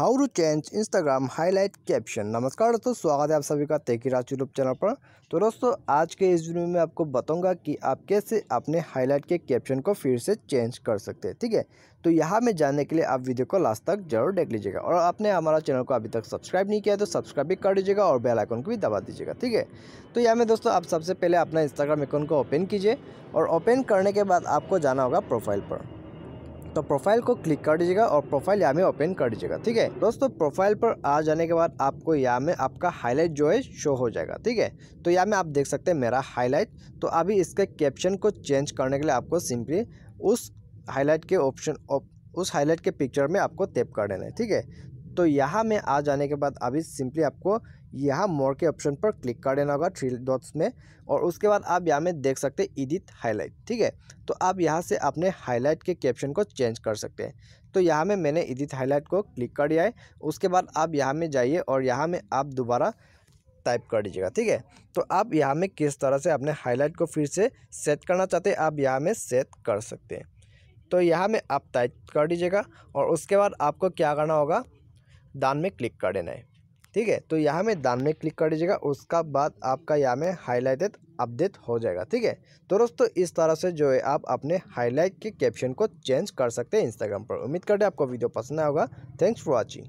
how to change Instagram highlight caption नमस्कार दोस्तों स्वागत है आप सभी का तेकी राज यूट्यूब चैनल पर तो दोस्तों आज के इस वीडियो में आपको बताऊंगा कि आप कैसे अपने हाईलाइट के कैप्शन को फिर से चेंज कर सकते हैं ठीक है तो यहाँ में जाने के लिए आप वीडियो को लास्ट तक जरूर देख लीजिएगा और आपने हमारा चैनल को अभी तक सब्सक्राइब नहीं किया तो सब्सक्राइब भी कर दीजिएगा और बेल आइकन को भी दबा दीजिएगा ठीक है तो यहाँ में दोस्तों आप सबसे पहले अपना इंस्टाग्राम अकाउंट को ओपन कीजिए और ओपन करने के बाद आपको जाना होगा प्रोफाइल पर तो प्रोफाइल को क्लिक कर दीजिएगा और प्रोफाइल यहाँ में ओपन कर दीजिएगा ठीक है दोस्तों प्रोफाइल पर आ जाने के बाद आपको यहाँ में आपका हाईलाइट जो है शो हो जाएगा ठीक है तो यहाँ में आप देख सकते हैं मेरा हाईलाइट तो अभी इसके कैप्शन को चेंज करने के लिए आपको सिंपली उस हाईलाइट के ऑप्शन उस हाईलाइट के पिक्चर में आपको टेप कर देना है ठीक है तो यहाँ में आ जाने के बाद अभी सिंपली आपको यहाँ मोर के ऑप्शन पर क्लिक कर देना होगा थ्री डॉट्स में और उसके बाद आप यहाँ में देख सकते हैं इडिट हाईलाइट ठीक है तो आप यहाँ से अपने हाईलाइट के कैप्शन को चेंज कर सकते हैं तो यहाँ में मैंने इडिट हाईलाइट को क्लिक कर दिया है उसके बाद आप यहाँ में जाइए और यहाँ में आप दोबारा टाइप कर दीजिएगा ठीक है तो आप यहाँ में किस तरह से अपने हाईलाइट को फिर से सेट करना चाहते हैं आप यहाँ में सेट कर सकते हैं तो यहाँ में आप टाइप कर दीजिएगा और उसके बाद आपको क्या करना होगा दान में क्लिक कर देना है ठीक है तो यहाँ में दान में क्लिक कर दीजिएगा उसका बाद आपका यहाँ में हाईलाइटेड अपडेट हो जाएगा ठीक है तो दोस्तों इस तरह से जो है आप अपने हाईलाइट के कैप्शन को चेंज कर सकते हैं इंस्टाग्राम पर उम्मीद करते हैं आपको वीडियो पसंद आया होगा थैंक्स फॉर वॉचिंग